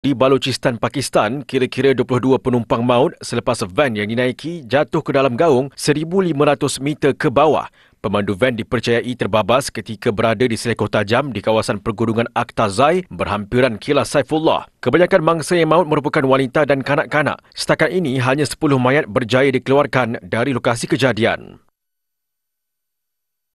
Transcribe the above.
Di Balochistan, Pakistan, kira-kira 22 penumpang maut selepas van yang dinaiki jatuh ke dalam gaung 1,500 meter ke bawah. Pemandu van dipercayai terbabas ketika berada di selekoh tajam di kawasan pergudungan Aktazai berhampiran Kilas Saifullah. Kebanyakan mangsa yang maut merupakan wanita dan kanak-kanak. Setakat ini, hanya 10 mayat berjaya dikeluarkan dari lokasi kejadian.